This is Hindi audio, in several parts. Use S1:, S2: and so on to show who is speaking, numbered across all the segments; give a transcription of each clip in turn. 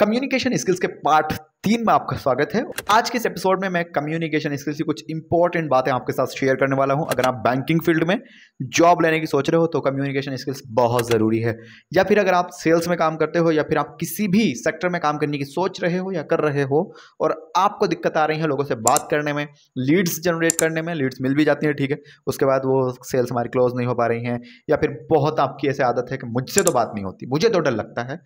S1: कम्युनिकेशन स्किल्स के पार्ट तीन में आपका स्वागत है आज के इस एपिसोड में मैं कम्युनिकेशन स्किल्स की कुछ इंपॉर्टेंट बातें आपके साथ शेयर करने वाला हूं अगर आप बैंकिंग फील्ड में जॉब लेने की सोच रहे हो तो कम्युनिकेशन स्किल्स बहुत ज़रूरी है या फिर अगर आप सेल्स में काम करते हो या फिर आप किसी भी सेक्टर में काम करने की सोच रहे हो या कर रहे हो और आपको दिक्कत आ रही है लोगों से बात करने में लीड्स जनरेट करने में लीड्स मिल भी जाती हैं ठीक है उसके बाद वो सेल्स हमारी क्लोज नहीं हो पा रही हैं या फिर बहुत आपकी ऐसी आदत है कि मुझसे तो बात नहीं होती मुझे तो डर लगता है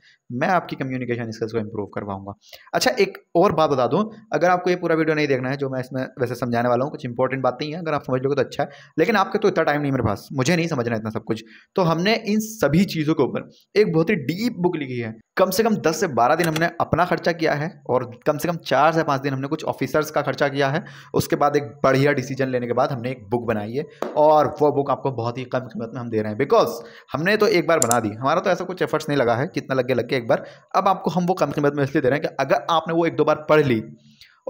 S1: मैं आपकी कम्युनिकेशन स्किल्स को इम्प्रूव करवाऊंगा अच्छा एक और बात बता दूं अगर आपको ये पूरा वीडियो नहीं देखना है जो मैं इसमें वैसे समझाने वाला हूँ कुछ इंपॉर्टेंट बात हैं है अगर आप समझ लोगे तो अच्छा है लेकिन आपके तो इतना टाइम नहीं मेरे पास मुझे नहीं समझना इतना सब कुछ तो हमने इन सभी चीज़ों के ऊपर एक बहुत ही डीप बुक लिखी है कम से कम दस से बारह दिन हमने अपना खर्चा किया है और कम से कम चार से पाँच दिन हमने कुछ ऑफिसर्स का खर्चा किया है उसके बाद एक बढ़िया डिसीजन लेने के बाद हमने एक बुक बनाई है और वो बुक आपको बहुत ही कम कीमत में हम दे रहे हैं बिकॉज हमने तो एक बार बना दी हमारा तो ऐसा कुछ एफर्ट्स नहीं लगा है कितना लग गया लग गया एक बार अब आपको हम वो कम कीमत में इसलिए दे रहे हैं कि अगर आपने वो एक दो दो बार पढ़ ली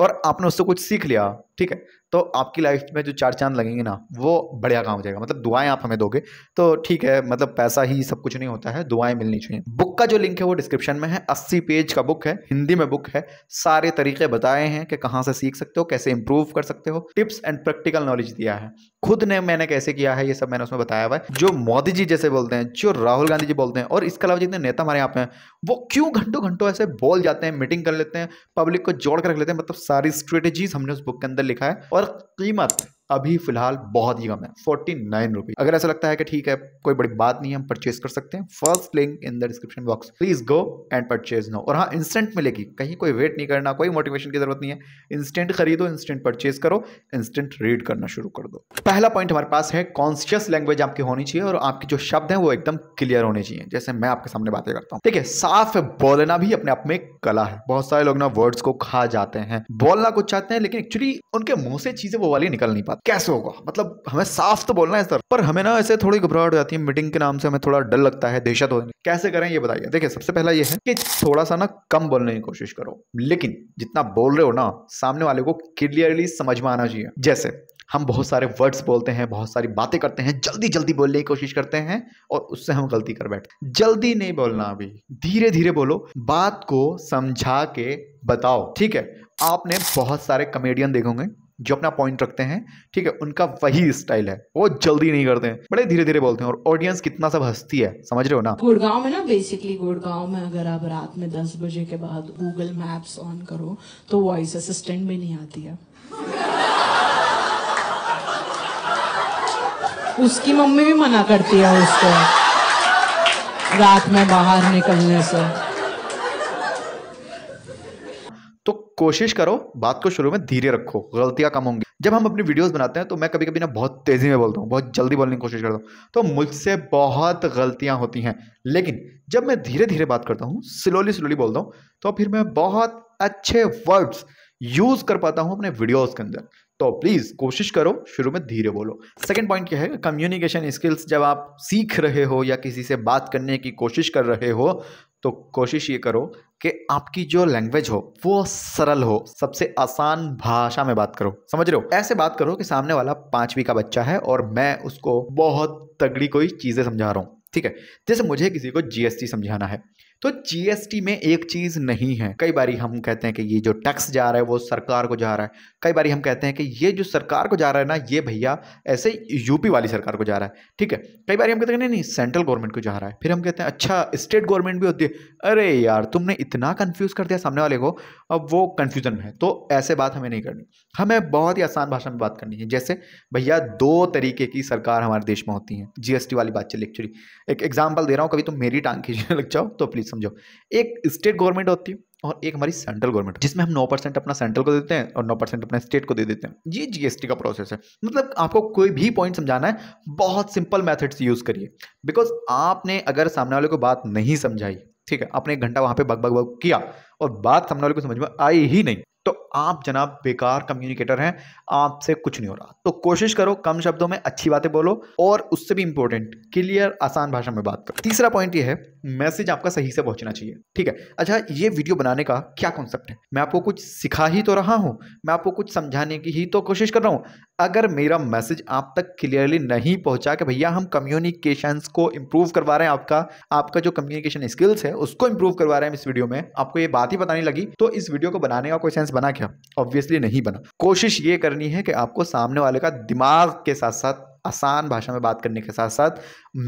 S1: और आपने उससे कुछ सीख लिया ठीक है तो आपकी लाइफ में जो चार चांद लगेंगे ना वो बढ़िया काम हो जाएगा मतलब दुआएं आप हमें दोगे तो ठीक है मतलब पैसा ही सब कुछ नहीं होता है दुआएं मिलनी चाहिए बुक का जो लिंक है वो डिस्क्रिप्शन में है अस्सी पेज का बुक है हिंदी में बुक है सारे तरीके बताए हैं कि कहाँ से सीख सकते हो कैसे इंप्रूव कर सकते हो टिप्स एंड प्रैक्टिकल नॉलेज दिया है खुद ने मैंने कैसे किया है ये सब मैंने उसमें बताया हुआ है जो मोदी जी जैसे बोलते हैं जो राहुल गांधी जी बोलते हैं और इसके अलावा जितने नेता हमारे यहाँ पे हैं वो क्यों घंटों घंटों ऐसे बोल जाते हैं मीटिंग कर लेते हैं पब्लिक को जोड़ कर रख लेते हैं मतलब सारी स्ट्रेटेजीज हमने उस बुक के अंदर लिखा है और कीमत अभी फिलहाल बहुत ही कम है फोर्टी नाइन रुपीज अगर ऐसा लगता है कि ठीक है कोई बड़ी बात नहीं है हम परचेज कर सकते हैं first link in the description box please go and purchase no और हाँ इंस्टेंट मिलेगी कहीं कोई वेट नहीं करना कोई मोटिवेशन की जरूरत नहीं है इंस्टेंट खरीदो इंस्टेंट परचेज करो इंस्टेंट रीड करना शुरू कर दो पहला पॉइंट हमारे पास है कॉन्शियस लैंग्वेज आपकी होनी चाहिए और आपके जो शब्द हैं वो एकदम क्लियर होने चाहिए जैसे मैं आपके सामने बातें करता हूँ ठीक है साफ बोलना भी अपने आप में कला है बहुत सारे लोग ना वर्ड्स को खा जाते हैं बोलना कुछ चाहते हैं लेकिन एक्चुअली उनके मुंह से चीजें वो वाली निकल नहीं पाती साथ कैसे होगा मतलब हमें साफ तो बोलना है सर पर हमें ना ऐसे थोड़ी घबराहट हो जाती है मीटिंग के नाम से हमें थोड़ा डर लगता है दहशत तो हो कैसे करें ये बताइए देखिए सबसे पहला ये है कि थोड़ा सा ना कम बोलने की कोशिश करो लेकिन जितना बोल रहे हो ना सामने वाले को क्लियरली समझ में आना चाहिए जैसे हम बहुत सारे वर्ड्स बोलते हैं बहुत सारी बातें करते हैं जल्दी जल्दी बोलने की कोशिश करते हैं और उससे हम गलती कर बैठते जल्दी नहीं बोलना अभी धीरे धीरे बोलो बात को समझा के बताओ ठीक है आपने बहुत सारे कमेडियन देखोगे जो अपना पॉइंट रखते हैं ठीक है उनका वही स्टाइल है वो जल्दी नहीं करते हैं बड़े धीरे धीरे बोलते हैं और ऑडियंस कितना सब हंसती है समझ रहे हो ना गुड़गांव में ना बेसिकली गुड़गांव में अगर आप रात में दस बजे के बाद गूगल मैप्स ऑन करो तो वॉइस असिस्टेंट भी नहीं आती है उसकी मम्मी भी मना करती है उसको रात में बाहर निकलने से कोशिश करो बात को शुरू में धीरे रखो गलतियाँ कम होंगी जब हम अपनी वीडियोस बनाते हैं तो मैं कभी कभी ना बहुत तेज़ी में बोलता हूँ बहुत जल्दी बोलने की कोशिश करता हूँ तो मुझसे बहुत गलतियाँ होती हैं लेकिन जब मैं धीरे धीरे बात करता हूँ स्लोली स्लोली बोलता हूँ तो फिर मैं बहुत अच्छे वर्ड्स यूज़ कर पाता हूँ अपने वीडियोज़ के अंदर तो प्लीज़ कोशिश करो शुरू में धीरे बोलो सेकंड पॉइंट क्या है कम्युनिकेशन स्किल्स जब आप सीख रहे हो या किसी से बात करने की कोशिश कर रहे हो तो कोशिश ये करो कि आपकी जो लैंग्वेज हो वो सरल हो सबसे आसान भाषा में बात करो समझ रहे हो ऐसे बात करो कि सामने वाला पांचवी का बच्चा है और मैं उसको बहुत तगड़ी कोई चीज़ें समझा रहा हूँ ठीक है जैसे मुझे किसी को जीएसटी समझाना है तो जीएसटी में एक चीज़ नहीं है कई बार हम कहते हैं कि ये जो टैक्स जा रहा है वो सरकार को जा रहा है कई बार हम कहते हैं कि ये जो सरकार को जा रहा है ना ये भैया ऐसे यूपी वाली सरकार को जा रहा है ठीक है कई बार हम कहते हैं नहीं नहीं सेंट्रल गवर्नमेंट को जा रहा है फिर हम कहते हैं अच्छा स्टेट गवर्नमेंट भी होती है अरे यार तुमने इतना कन्फ्यूज़ कर दिया सामने वाले को अब वो कन्फ्यूज़न में है तो ऐसे बात हमें नहीं करनी हमें बहुत ही आसान भाषा में बात करनी है जैसे भैया दो तरीके की सरकार हमारे देश में होती है जीएसटी वाली बात चली एक्चुअली एक एग्जाम्पल दे रहा हूँ कभी तुम मेरी टांग खींचने लग जाओ तो प्लीज़ समझो एक स्टेट गवर्नमेंट होती है और एक हमारी सेंट्रल गवर्नमेंट जिसमें हम नौ परसेंट अपना सेंट्रल को देते हैं और 9 परसेंट अपना स्टेट को दे देते हैं ये जीएसटी का प्रोसेस है मतलब आपको कोई भी पॉइंट समझाना है बहुत सिंपल मैथड्स यूज़ करिए बिकॉज आपने अगर सामने वाले को बात नहीं समझाई ठीक है आपने एक घंटा वहाँ पे बग बग बग किया और बात सामने वाले को समझ में आई ही नहीं तो आप जनाब बेकार कम्युनिकेटर हैं आपसे कुछ नहीं हो रहा तो कोशिश करो कम शब्दों में अच्छी बातें बोलो और उससे भी इंपॉर्टेंट क्लियर आसान भाषा में बात करो तीसरा पॉइंट ये है मैसेज आपका सही से पहुंचना चाहिए ठीक है अच्छा ये वीडियो बनाने का क्या कॉन्सेप्ट है मैं आपको कुछ सिखा ही तो रहा हूं मैं आपको कुछ समझाने की ही तो कोशिश कर रहा हूं अगर मेरा मैसेज आप तक क्लियरली नहीं पहुंचा कि भैया हम कम्युनिकेशन को इंप्रूव करवा रहे हैं आपका आपका जो कम्युनिकेशन स्किल्स है उसको इंप्रूव करवा रहे हैं इस वीडियो में आपको ये बात ही पता नहीं लगी तो इस वीडियो को बनाने का कोई सेंस बना क्या क्या ऑब्वियसली नहीं बना कोशिश ये करनी है कि आपको सामने वाले का दिमाग के साथ साथ आसान भाषा में बात करने के साथ साथ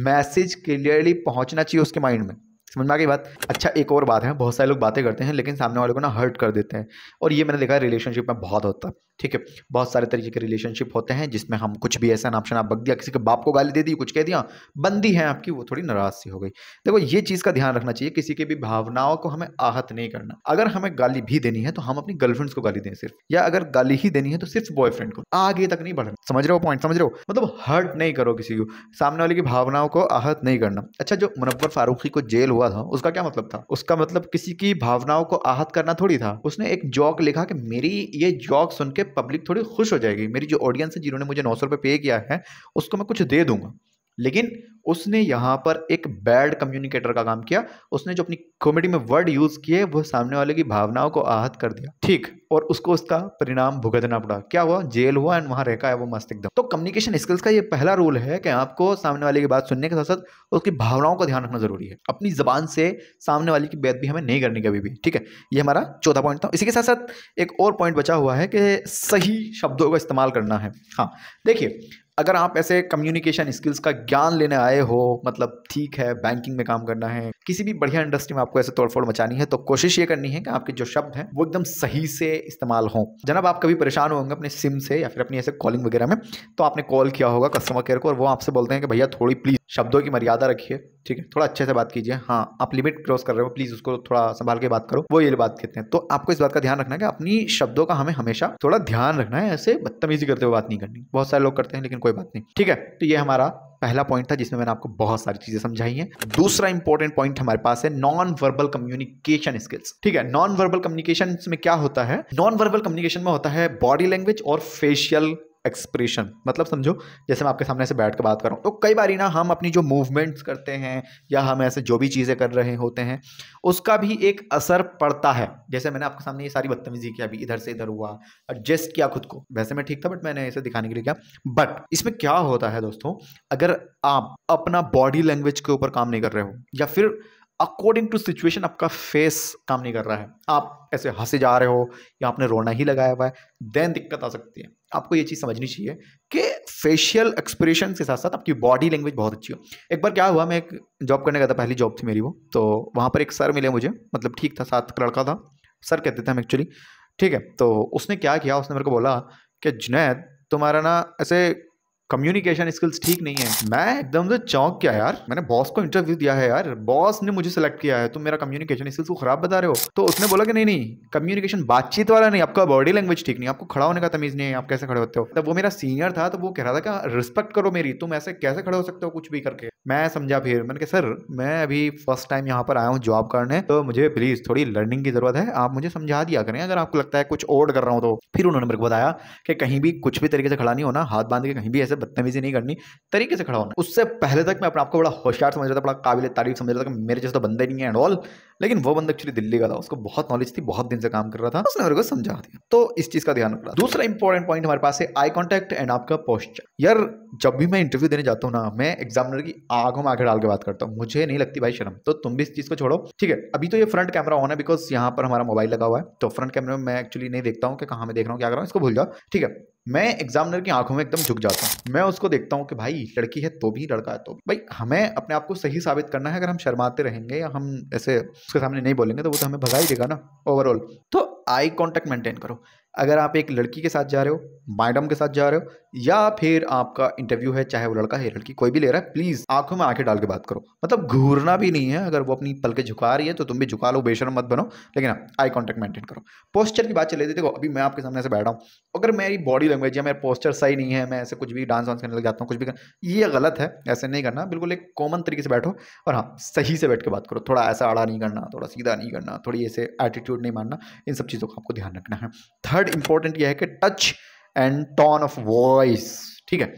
S1: मैसेज क्लियरली पहुंचना चाहिए उसके माइंड में समझ में आ गई बात अच्छा एक और बात है बहुत सारे लोग बातें करते हैं लेकिन सामने वाले को ना हर्ट कर देते हैं और ये मैंने देखा रिलेशनशिप में बहुत होता है ठीक है बहुत सारे तरीके के रिलेशनशिप होते हैं जिसमें हम कुछ भी ऐसा ऑप्शन आप बग दिया किसी के बाप को गाली दे दी कुछ कह दिया बंदी है आपकी वो थोड़ी नाराज सी हो गई देखो ये चीज़ का ध्यान रखना चाहिए किसी की भी भावनाओं को हमें आहत नहीं करना अगर हमें गाली भी देनी है तो हम अपनी गर्लफ्रेंड्स को गाली दें सिर्फ या अगर गाली ही देनी है तो सिर्फ बॉयफ्रेंड को आगे तक नहीं बढ़ना समझ रहे हो पॉइंट समझ रहे हो मतलब हर्ट नहीं करो किसी को सामने वाले की भावनाओं को आहत नहीं करना अच्छा जो मुनवर फारूखी को जेल हुआ था उसका क्या मतलब था उसका मतलब किसी की भावनाओं को आहत करना थोड़ी था उसने एक जॉक लिखा कि मेरी ये जॉक सुन के पब्लिक थोड़ी खुश हो जाएगी मेरी जो ऑडियंस है जिन्होंने मुझे नौ सौ रुपये पे किया है उसको मैं कुछ दे दूंगा लेकिन उसने यहाँ पर एक बैड कम्युनिकेटर का काम किया उसने जो अपनी कॉमेडी में वर्ड यूज़ किए वो सामने वाले की भावनाओं को आहत कर दिया ठीक और उसको उसका परिणाम भुगतना पड़ा क्या हुआ जेल हुआ एंड वहाँ रहका है वो मस्त एकदम तो कम्युनिकेशन स्किल्स का ये पहला रूल है कि आपको सामने वाले की बात सुनने के साथ साथ उसकी भावनाओं का ध्यान रखना जरूरी है अपनी जबान से सामने वाले की बेदबी हमें नहीं करनी कभी भी ठीक है ये हमारा चौथा पॉइंट था इसी के साथ साथ एक और पॉइंट बचा हुआ है कि सही शब्दों का इस्तेमाल करना है हाँ देखिए अगर आप ऐसे कम्युनिकेशन स्किल्स का ज्ञान लेने आए हो मतलब ठीक है बैंकिंग में काम करना है किसी भी बढ़िया इंडस्ट्री में आपको ऐसे तोड़फोड़ मचानी है तो कोशिश ये करनी है कि आपके जो शब्द हैं वो एकदम सही से इस्तेमाल हों जनाब आप कभी परेशान होंगे अपने सिम से या फिर अपनी ऐसे कॉलिंग वगैरह में तो आपने कॉल किया होगा कस्टमर केयर को और वो आपसे बोलते हैं कि भैया थोड़ी प्लीज़ शब्दों की मर्यादा रखिए ठीक है थोड़ा अच्छे से बात कीजिए हाँ आप लिमिट क्रॉस कर रहे हो प्लीज़ उसको थोड़ा संभाल के बात करो वो ये बात कहते हैं तो आपको इस बात का ध्यान रखना है कि अपनी शब्दों का हमें हमेशा थोड़ा ध्यान रखना है ऐसे बदतमीजी करते हुए बात नहीं करनी बहुत सारे लोग करते हैं लेकिन कोई बात नहीं ठीक है तो ये हमारा पहला पॉइंट था जिसमें मैंने आपको बहुत सारी चीजें समझाई हैं दूसरा इंपॉर्टेंट पॉइंट हमारे पास है नॉन वर्बल कम्युनिकेशन स्किल्स ठीक है नॉन वर्बल कम्युनिकेशन में क्या होता है नॉन वर्बल कम्युनिकेशन में होता है बॉडी लैंग्वेज और फेशियल एक्सप्रेशन मतलब समझो जैसे मैं आपके सामने से बैठ कर बात कर रहा हूँ तो कई बार ना हम अपनी जो मूवमेंट्स करते हैं या हम ऐसे जो भी चीज़ें कर रहे होते हैं उसका भी एक असर पड़ता है जैसे मैंने आपके सामने ये सारी बदतमीजी किया अभी इधर से इधर हुआ एडजस्ट किया खुद को वैसे मैं ठीक था बट मैंने ऐसे दिखाने के लिए किया बट इसमें क्या होता है दोस्तों अगर आप अपना बॉडी लैंग्वेज के ऊपर काम नहीं कर रहे हो या फिर अकॉर्डिंग टू सिचुएशन आपका फेस काम नहीं कर रहा है आप ऐसे हंसे जा रहे हो या आपने रोना ही लगाया हुआ है देन दिक्कत आ सकती है आपको ये चीज़ समझनी चाहिए कि फेशियल एक्सप्रेशन के साथ साथ आपकी बॉडी लैंग्वेज बहुत अच्छी हो एक बार क्या हुआ मैं एक जॉब करने गया था पहली जॉब थी मेरी वो तो वहाँ पर एक सर मिले मुझे मतलब ठीक था साथ लड़का था सर कहते थे हम एक्चुअली ठीक है तो उसने क्या किया उसने मेरे को बोला कि जुनैद तुम्हारा ना ऐसे कम्युनिकेशन स्किल्स ठीक नहीं है मैं एकदम से चौंक क्या यार मैंने बॉस को इंटरव्यू दिया है यार बॉस ने मुझे सेलेक्ट किया है तुम मेरा कम्युनिकेशन स्किल्स को खराब बता रहे हो तो उसने बोला कि नहीं नहीं कम्युनिकेशन बातचीत वाला नहीं आपका बॉडी लैंग्वेज ठीक नहीं आपको खड़ा होने का तमीज नहीं है आप कैसे खड़े होते हो तब वो मेरा सीनियर था तो वो कह रहा था कि रिस्पेक्ट हाँ, करो मेरी तुम ऐसे कैसे खड़े हो सकते हो कुछ भी करके मैं समझा फिर मैंने कहा सर मैं अभी फर्स्ट टाइम यहाँ पर आया हूँ जॉब करने तो मुझे प्लीज़ थोड़ी लर्निंग की ज़रूरत है आप मुझे समझा दिया करें अगर आपको लगता है कुछ ओड कर रहा हूँ तो फिर उन्होंने मेरे को बताया कि कहीं भी कुछ भी तरीके से खड़ा नहीं होना हाथ बांध के कहीं भी ऐसे बदतमीजी नहीं करनी तरीके से खड़ा होना उससे पहले तक मैं अपने आपको बड़ा होशियार समझ रहा था बड़ा काबिल तारीफ समझ रहा था कि मेरे जैसे तो बंदे नहीं है एंड ऑल लेकिन वो बंद एक्चुअली दिल्ली का था उसको बहुत नॉलेज थी बहुत दिन से काम कर रहा था उसने मेरे को समझा दिया तो इस चीज़ का ध्यान रखा दूसरा इंपॉर्टेंट पॉइंट हमारे पास है आई कॉन्टैक्ट एंड आपका पोस्चर यार जब भी मैं इंटरव्यू देने जाता हूँ ना मैं एग्जामिनर की आंखों में आगे डाल के बात करता हूँ मुझे नहीं लगती भाई शर्म तो तुम भी इस चीज़ को छोड़ो ठीक है अभी तो ये फ्रंट कैमरा ऑन है बिकॉज यहाँ पर हमारा मोबाइल लगा हुआ है तो फ्रंट कैमरे में मैं एक्चुअली नहीं देखता हूँ कि कहाँ मैं देख रहा हूँ क्या कर रहा हूँ इसको भूल जाओ ठीक है मैं एग्जामिनर की आंखों में एकदम झुक जाता हूँ मैं उसको देखता हूँ कि भाई लड़की है तो भी लड़का है तो भाई हमें अपने आप को सही साबित करना है अगर हम शर्माते रहेंगे या हम ऐसे उसके सामने नहीं बोलेंगे तो वो तो हमें भगा ही देगा ना ओवरऑल तो आई कॉन्टैक्ट मेंटेन करो अगर आप एक लड़की के साथ जा रहे हो मैडम के साथ जा रहे हो या फिर आपका इंटरव्यू है चाहे वो लड़का है लड़की कोई भी ले रहा है प्लीज़ आंखों में आंखें डाल के बात करो मतलब घूरना भी नहीं है अगर वो अपनी पलके झुका रही है तो तुम भी झुका लो बेशरम मत बनो लेकिन आई कॉन्टैक्ट मेंटेन करो पोस्चर की बात चले देखो अभी मैं आपके सामने से बैठा हूँ अगर मेरी बॉडी लैंग्वेज या मेरा पोस्चर सही नहीं है मैं ऐसे कुछ भी डांस वांस करने लग जाता हूँ कुछ भी कर ये गलत है ऐसे नहीं करना बिल्कुल एक कॉमन तरीके से बैठो और हाँ सही से बैठ के बात करो थोड़ा ऐसा आड़ा नहीं करना थोड़ा सीधा नहीं करना थोड़ी ऐसे एटीट्यूड नहीं मानना इन सब चीज़ों का आपको ध्यान रखना है थर्ड थर्ड इंपॉर्टेंट यह है कि touch and tone of voice ठीक है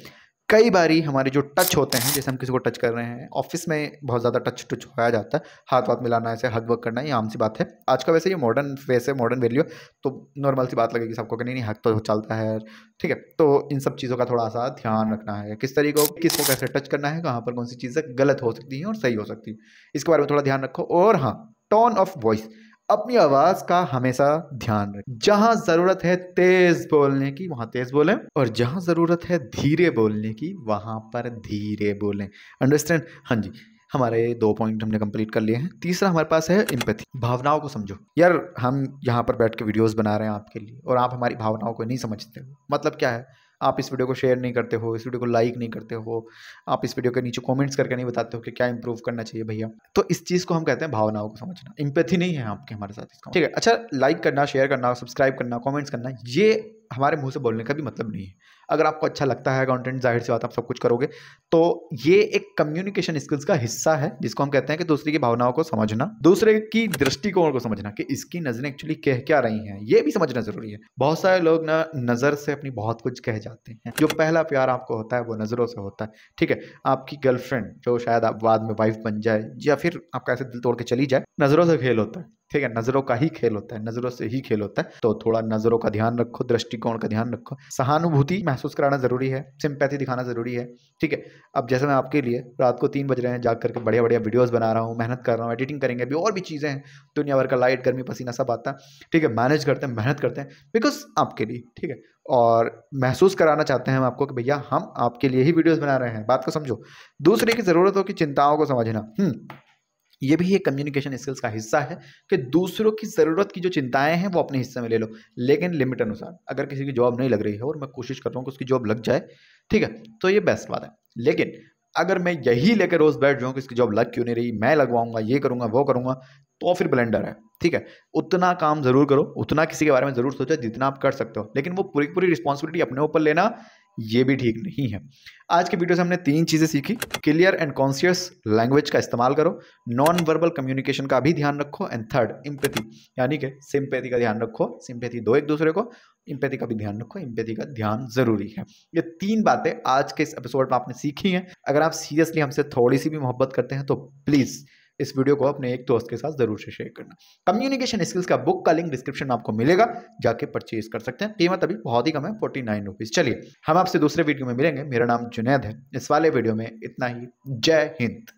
S1: कई बारी हमारे जो टच होते हैं जैसे हम किसी को टच कर रहे हैं ऑफिस में बहुत ज़्यादा टच टुच होया जाता है हाथ वाथ मिलाना ऐसे हग वग करना ये आम सी बात है आज का वैसे ये मॉडर्न वैसे है मॉडर्न वैल्यू तो नॉर्मल सी बात लगेगी सबको कि नहीं नहीं हक तो चलता है ठीक है तो इन सब चीज़ों का थोड़ा सा ध्यान रखना है किस तरीके को किसको कैसे टच करना है कहाँ पर कौन सी चीज़ें गलत हो सकती हैं और सही हो सकती हैं इसके बारे में थोड़ा ध्यान रखो और हाँ टोन ऑफ वॉइस अपनी आवाज का हमेशा ध्यान रखें जहां जरूरत है तेज बोलने की वहां तेज बोलें और जहां जरूरत है धीरे बोलने की वहां पर धीरे बोलें अंडरस्टैंड हाँ जी हमारे दो पॉइंट हमने कंप्लीट कर लिए हैं तीसरा हमारे पास है इम्पैथी भावनाओं को समझो यार हम यहाँ पर बैठ के वीडियोस बना रहे हैं आपके लिए और आप हमारी भावनाओं को नहीं समझते हो मतलब क्या है आप इस वीडियो को शेयर नहीं करते हो इस वीडियो को लाइक नहीं करते हो आप इस वीडियो के नीचे कमेंट्स करके नहीं बताते हो कि क्या इंप्रूव करना चाहिए भैया तो इस चीज़ को हम कहते हैं भावनाओं को समझना इम्पैथी नहीं है आपके हमारे साथ इसका मतलब। ठीक है अच्छा लाइक करना शेयर करना सब्सक्राइब करना कॉमेंट्स करना ये हमारे मुंह से बोलने का भी मतलब नहीं है अगर आपको अच्छा लगता है कंटेंट जाहिर सी बात आप सब कुछ करोगे तो ये एक कम्युनिकेशन स्किल्स का हिस्सा है जिसको हम कहते हैं कि दूसरे की भावनाओं को समझना दूसरे की दृष्टिकोण को समझना कि इसकी नज़रें एक्चुअली कह क्या रही हैं ये भी समझना ज़रूरी है बहुत सारे लोग ना नज़र से अपनी बहुत कुछ कह जाते हैं जो पहला प्यार आपको होता है वो नज़रों से होता है ठीक है आपकी गर्लफ्रेंड जो शायद आप बाद में वाइफ बन जाए या फिर आपका ऐसे दिल तोड़ के चली जाए नज़रों से खेल होता है ठीक है नजरों का ही खेल होता है नजरों से ही खेल होता है तो थोड़ा नजरों का ध्यान रखो दृष्टिकोण का ध्यान रखो सहानुभूति महसूस कराना जरूरी है सिंपैथी दिखाना जरूरी है ठीक है अब जैसे मैं आपके लिए रात को तीन बज रहे हैं जाग करके बढ़िया बढ़िया वीडियोज़ बना रहा हूँ मेहनत कर रहा हूँ एडिटिंग करेंगे अभी और भी चीज़ें हैं दुनिया भर का लाइट गर्मी पसीना सब आता है ठीक है मैनेज करते हैं मेहनत करते हैं बिकॉज आपके लिए ठीक है और महसूस कराना चाहते हैं हम आपको कि भैया हम आपके लिए ही वीडियोस बना रहे हैं बात को समझो दूसरे की ज़रूरतों की चिंताओं को समझना हम्म। ये भी एक कम्युनिकेशन स्किल्स का हिस्सा है कि दूसरों की ज़रूरत की जो चिंताएं हैं वो अपने हिस्से में ले लो लेकिन लिमिट अनुसार अगर किसी की जॉब नहीं लग रही है और मैं कोशिश कर रहा हूँ कि उसकी जॉब लग जाए ठीक है तो ये बेस्ट बात है लेकिन अगर मैं यही लेकर रोज़ बैठ जाऊँ कि इसकी जॉब लग क्यों नहीं रही मैं लगवाऊंगा ये करूँगा वो करूँगा तो फिर ब्लेंडर है ठीक है उतना काम ज़रूर करो उतना किसी के बारे में ज़रूर सोचो जितना आप कर सकते हो लेकिन वो पूरी पूरी रिस्पॉन्सिबिलिटी अपने ऊपर लेना ये भी ठीक नहीं है आज के वीडियो से हमने तीन चीज़ें सीखी क्लियर एंड कॉन्शियस लैंग्वेज का इस्तेमाल करो नॉन वर्बल कम्युनिकेशन का भी ध्यान रखो एंड थर्ड इम्पैथी यानी कि सिम्पैथी का ध्यान रखो सिम्पैथी दो एक दूसरे को इम्पैथी का भी ध्यान रखो इम्पैथी का ध्यान जरूरी है ये तीन बातें आज के इस एपिसोड में आपने सीखी हैं अगर आप सीरियसली हमसे थोड़ी सी भी मोहब्बत करते हैं तो प्लीज़ इस वीडियो को अपने एक दोस्त के साथ जरूर से शेयर करना कम्युनिकेशन स्किल्स का बुक का लिंक डिस्क्रिप्शन में आपको मिलेगा जाके परचेज कर सकते हैं कीमत अभी बहुत ही कम है फोर्टी नाइन रुपीज चलिए हम आपसे दूसरे वीडियो में मिलेंगे मेरा नाम जुनैद है इस वाले वीडियो में इतना ही जय हिंद